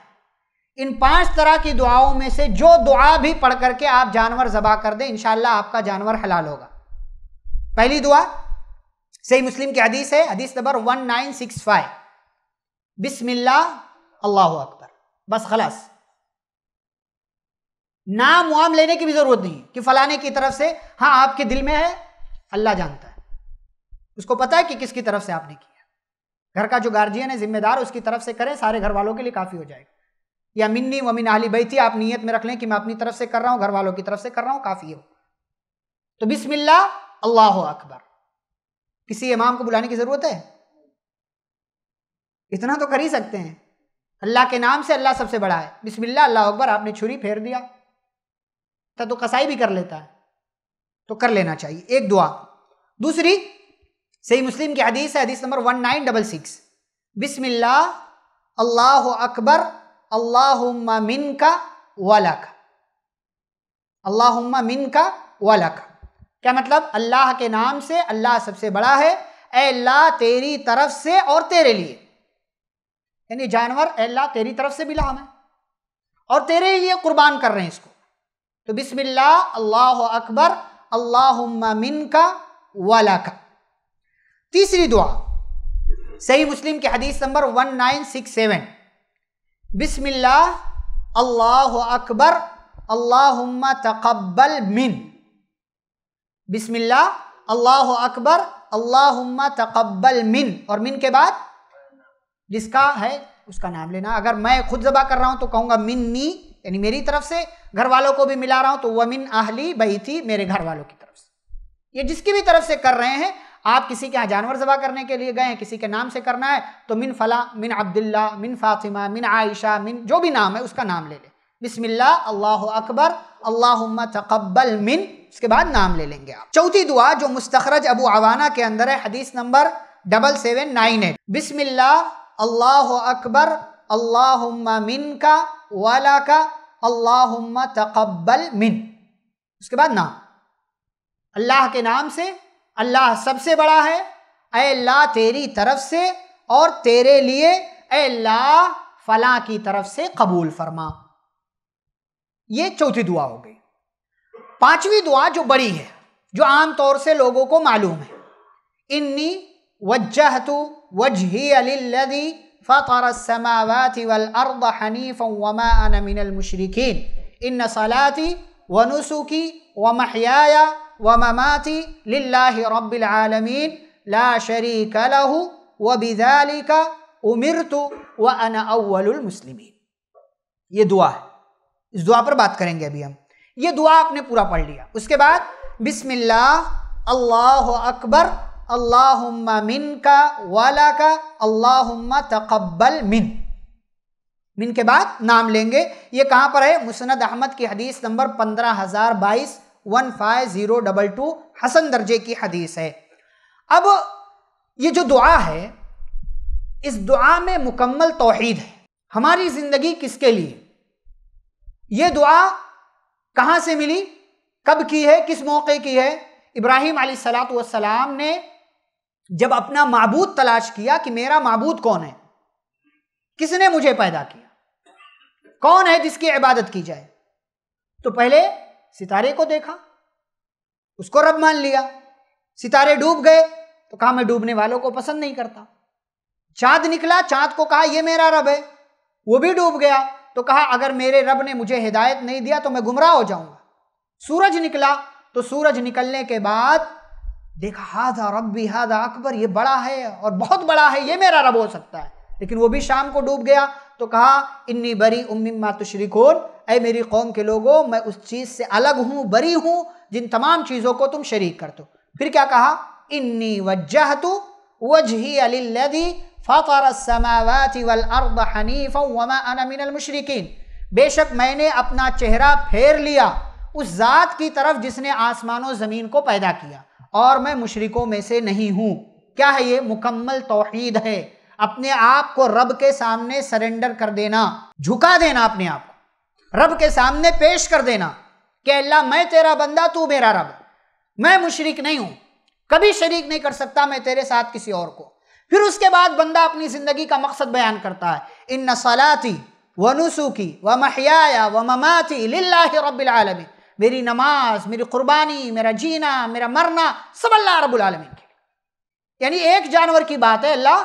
इन पांच तरह की दुआओं में से जो दुआ भी पढ़ करके आप जानवर जबा कर दें इनशाला आपका जानवर हलाल होगा पहली दुआ सही मुस्लिम की हदीस है हदीस number one nine six five बिस्मिल्ला अल्लाह अकबर बस खलास नाम वाम लेने की भी जरूरत नहीं कि फलाने की तरफ से हाँ आपके दिल में है अल्लाह जानता है उसको पता है कि किसकी तरफ से आपने की घर का जो गार्जियन है जिम्मेदार उसकी तरफ से करें सारे घर वालों के लिए काफ़ी हो जाएगा या मिन्नी वमिन आली बैठी आप नीयत में रख लें कि मैं अपनी तरफ से कर रहा हूँ घर वालों की तरफ से कर रहा हूँ काफ़ी हो तो बिस्मिल्ला अल्लाह अकबर किसी इमाम को बुलाने की ज़रूरत है इतना तो कर ही सकते हैं अल्लाह के नाम से अल्लाह सबसे बड़ा है बिस्मिल्ला अल्लाह अकबर आपने छुरी फेर दिया तो कसाई भी कर लेता है तो कर लेना चाहिए एक दुआ दूसरी सही मुस्लिम की हदीस है हदीस number one nine double six बिसमिल्ला अल्लाह अकबर अल्लाह मिन का वालक अल्लाह मिन का वालक क्या मतलब अल्लाह के नाम से अल्लाह सबसे बड़ा है अल्लाह तेरी तरफ से और तेरे लिए यानी जानवर अल्लाह तेरी तरफ से मिला हमें और तेरे लिए कुर्बान कर रहे हैं इसको तो बिसमिल्ला अल्लाह अकबर अल्लाह मिन का वाला का तीसरी दुआ सही मुस्लिम की हदीस नंबर 1967 बिस्मिल्लाह अल्लाह अकबर अल्लाहुम्मा तकबल मिन बिस्मिल्लाह अल्लाह अकबर अल्लाहुम्मा तकबल मिन और मिन के बाद जिसका है उसका नाम लेना अगर मैं खुद जबा कर रहा हूं तो कहूँगा मिन्नी यानी मेरी तरफ से घर वालों को भी मिला रहा हूं तो वह मिन आहली बही थी मेरे घर वालों की तरफ से ये जिसकी भी तरफ से कर रहे हैं आप किसी के यहाँ जानवर ज़बा करने के लिए गए हैं किसी के नाम से करना है तो मिन फला मिन अब्दुल्ला मिन फातिमा मिन आयशा मिन जो भी नाम है उसका नाम ले लें बिसमिल्ला अल्लाह अकबर अल्लाह तकबल मिन उसके बाद नाम ले लेंगे आप चौथी दुआ जो मुस्तखरज अबू अवाना के अंदर है हदीस number double seven nine eight बिसमिल्ला अल्लाह अकबर अल्लाह मिन का वाला का अल्लाह तकबल मिन उसके बाद नाम अल्लाह के नाम से अल्लाह सबसे बड़ा है ए ला तेरी तरफ से और तेरे लिए ए ला फला की तरफ से कबूल फरमा ये चौथी दुआ हो गई पांचवी दुआ जो बड़ी है जो आम तौर से लोगों को मालूम है इन्नी वजह तो वजही अली फ़तर समावत वल अर्द हनीफ़ वमा अन मिनल मुशरकिन इन सलाती व नसुकी व ममाती रबालमीन ला शरीक लहू व बिजालिका उमिरतु व अन अव्वलमसलिमिन ये दुआ है इस दुआ पर बात करेंगे अभी हम ये दुआ आपने पूरा पढ़ लिया उसके बाद बिस्मिल्लाह अल्लाह अकबर अल्लाह मिन का वाला का अल्लाहुम्मा तकबल मिन मिन के बाद नाम लेंगे ये कहाँ पर है मुसनद अहमद की हदीस नंबर पंद्रह हज़ार बाईस one five zero double two हसन दर्जे की हदीस है अब ये जो दुआ है इस दुआ में मुकम्मल तोहीद है हमारी ज़िंदगी किसके लिए यह दुआ कहाँ से मिली कब की है किस मौके की है इब्राहिम सलाम ने जब अपना मबूद तलाश किया कि मेरा मबूद कौन है किसने मुझे पैदा किया कौन है जिसकी इबादत की जाए तो पहले सितारे को देखा उसको रब मान लिया सितारे डूब गए तो कहा मैं डूबने वालों को पसंद नहीं करता चांद निकला चांद को कहा यह मेरा रब है वो भी डूब गया तो कहा अगर मेरे रब ने मुझे हिदायत नहीं दिया तो मैं गुमराह हो जाऊंगा सूरज निकला तो सूरज निकलने के बाद देखा हाजा भी हाजा अकबर ये बड़ा है और बहुत बड़ा है ये मेरा रब हो सकता है लेकिन वो भी शाम को डूब गया तो कहा इन्नी बरी उम्मी मातुश्री कौन ऐ मेरी कौम के लोगों मैं उस चीज़ से अलग हूँ बरी हूँ जिन तमाम चीज़ों को तुम शरीक कर दो फिर क्या कहा इन्नी वजह तो वजही अलिल्लदी फ़तर समावाति वल अर्द हनीफ़ वमा बेशक मैंने अपना चेहरा फेर लिया उस ज़ात की तरफ जिसने आसमानों ज़मीन को पैदा किया और मैं मुशरकों में से नहीं हूँ क्या है ये मुकम्मल तोहद है अपने आप को रब के सामने सरेंडर कर देना झुका देना अपने आप को रब के सामने पेश कर देना कि अल्लाह मैं तेरा बंदा तू मेरा रब मैं मुशरक नहीं हूँ कभी शरीक नहीं कर सकता मैं तेरे साथ किसी और को फिर उसके बाद बंदा अपनी ज़िंदगी का मकसद बयान करता है इन नसलाती व नसुकी व महिया व ममाती लाला रबालमी मेरी नमाज मेरी कुर्बानी मेरा जीना मेरा मरना सब अल्लाह रबालमी के यानी एक जानवर की बात है अल्लाह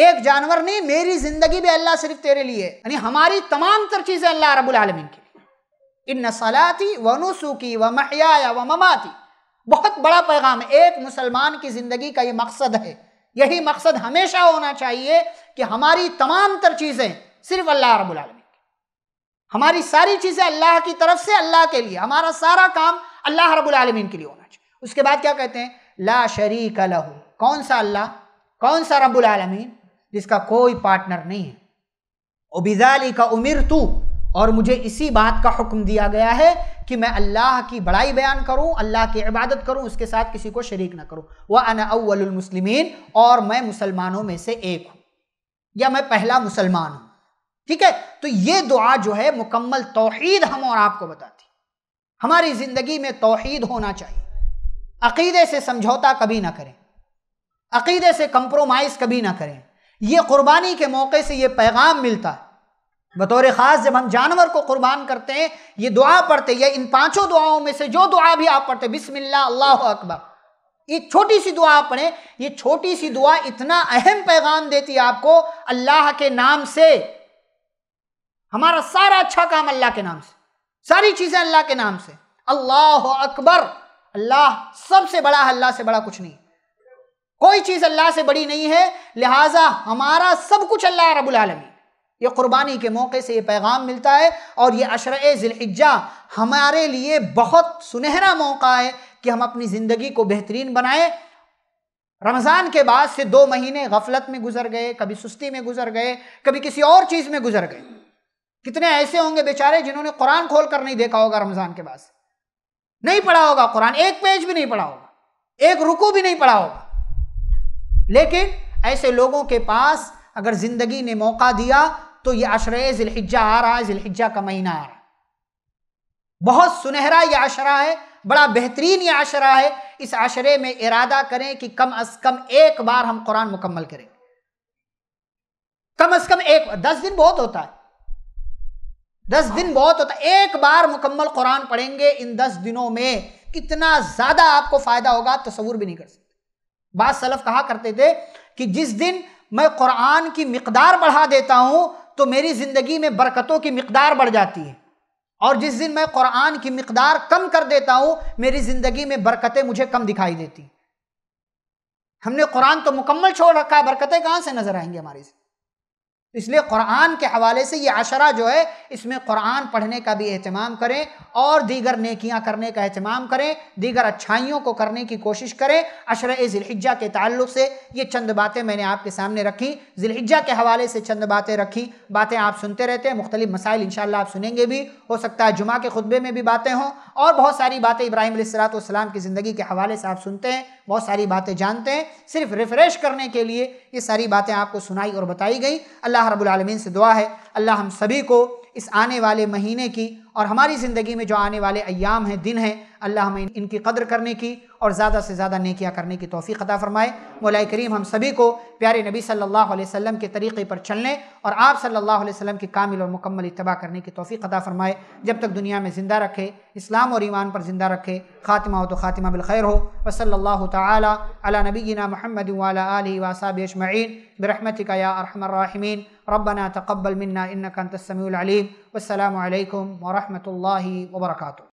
एक जानवर नहीं मेरी जिंदगी भी अल्लाह सिर्फ तेरे लिए यानी हमारी तमाम तर चीज़ें अल्लाह रबुल आलमीन की इन सलाती व नुसुकी व महया व ममाती बहुत बड़ा पैगाम है एक मुसलमान की ज़िंदगी का ये मकसद है यही मकसद हमेशा होना चाहिए कि हमारी तमाम तर चीज़ें सिर्फ अल्लाह रबुल आलमीन हमारी सारी चीज़ें अल्लाह की तरफ से अल्लाह के लिए हमारा सारा काम अल्लाह रबुल आलमीन के लिए होना चाहिए उसके बाद क्या कहते हैं ला शरीक लहू कौन सा अल्लाह कौन सा रबुल आलमीन जिसका कोई पार्टनर नहीं है उबिजाली का उमिर तू और मुझे इसी बात का हुक्म दिया गया है कि मैं अल्लाह की बड़ाई बयान करूं अल्लाह की इबादत करूं उसके साथ किसी को शरीक ना करूं वह अनअलमसलिमिन और मैं मुसलमानों में से एक हूं या मैं पहला मुसलमान हूं ठीक है तो ये दुआ जो है मुकम्मल तोहीद हम और आपको बताती हमारी ज़िंदगी में तोहीद होना चाहिए अकीदे से समझौता कभी ना करें अकीदे से कंप्रोमाइज़ कभी ना करें ये कुर्बानी के मौके से ये पैगाम मिलता है बतौर ख़ास जब हम जानवर को कुर्बान करते हैं ये दुआ पढ़ते या इन पांचों दुआओं में से जो दुआ भी आप पढ़ते बिस्मिल्लाह अल्लाह अकबर एक छोटी सी दुआ आप पढ़ें ये छोटी सी दुआ इतना अहम पैगाम देती है आपको अल्लाह के नाम से हमारा सारा अच्छा काम अल्लाह के नाम से सारी चीज़ें अल्लाह के नाम से अल्लाह अकबर अल्लाह सबसे बड़ा अल्लाह से बड़ा कुछ नहीं कोई चीज़ अल्लाह से बड़ी नहीं है लिहाजा हमारा सब कुछ अल्लाह रबालमी ये कुर्बानी के मौके से ये पैगाम मिलता है और ये अशर ज़िलहिजा हमारे लिए बहुत सुनहरा मौका है कि हम अपनी ज़िंदगी को बेहतरीन बनाएं रमज़ान के बाद से दो महीने गफलत में गुजर गए कभी सुस्ती में गुजर गए कभी किसी और चीज़ में गुजर गए कितने ऐसे होंगे बेचारे जिन्होंने कुरान खोल कर नहीं देखा होगा रमज़ान के बाद से नहीं पढ़ा होगा कुरान एक पेज भी नहीं पढ़ा होगा एक रुकू भी नहीं पढ़ा होगा लेकिन ऐसे लोगों के पास अगर ज़िंदगी ने मौका दिया तो ये अशर ज़िलहिजा आ रहा है ज़िलहिजा का महीना आ रहा है बहुत सुनहरा यह आशरा है बड़ा बेहतरीन यह आशरा है इस आशरे में इरादा करें कि कम अज कम एक बार हम कुरान मुकम्मल करें कम अज कम एक दस दिन बहुत होता है दस दिन बहुत होता है एक बार मुकम्मल कुरान पढ़ेंगे इन दस दिनों में कितना ज़्यादा आपको फ़ायदा होगा आप तस्वूर भी नहीं कर सकते बाद सलफ कहा करते थे कि जिस दिन मैं कुरान की मकदार बढ़ा देता हूँ तो मेरी ज़िंदगी में बरकतों की मकदार बढ़ जाती है और जिस दिन मैं कुरान की मकदार कम कर देता हूँ मेरी ज़िंदगी में बरकतें मुझे कम दिखाई देती हमने कुरान तो मुकम्मल छोड़ रखा है बरकतें कहाँ से नज़र आएंगी हमारी से इसलिए कुरान के हवाले से ये आशरा जो है इसमें कुरान पढ़ने का भी अहतमाम करें और दीगर नेकियां करने का अहतमाम करें दीगर अच्छाइयों को करने की कोशिश करें अशर ज़िलहिजा के ताल्लुक से ये चंद बातें मैंने आपके सामने रखी ज़िलहिजा के हवाले से चंद बातें रखी बातें आप सुनते रहते हैं मुख्तलिफ मसाइल इन आप सुनेंगे भी हो सकता है जुमा के खुतबे में भी बातें हों और बहुत सारी बातें इब्राहिम सलात की ज़िंदगी के हवाले से आप सुनते हैं बहुत सारी बातें जानते हैं सिर्फ रिफ़्रेश करने के लिए ये सारी बातें आपको सुनाई और बताई गई अल्लाह रबालमीन से दुआ है अल्लाह हम सभी को इस आने वाले महीने की और हमारी ज़िंदगी में जो आने वाले अयाम हैं दिन हैं अल्लाह हमें इनकी कदर करने की और ज़्यादा से ज़्यादा नेकियां करने की तोफ़ी अदा फ़रमाए मौला करीम हम सभी को प्यारे नबी सल्लल्लाहु अलैहि वसल्लम के तरीक़े पर चलने और आप सल्लल्लाहु अलैहि वसल्लम की कामिल और मुकम्मल इतबा करने की तोफ़ी अदा फ़रमाए जब तक दुनिया में ज़िंदा रखे इस्लाम और ईमान पर ज़िंदा रखे ख़ातिमा हो तो ख़ातिमा बिलखैर हो वसल्ला तला नबीना महमद वाला वसाब अजमैन बरहमत का या अरहमर्राहमीन ربنا تقبل منا إنك أنت السميع العليم والسلام عليكم ورحمة الله وبركاته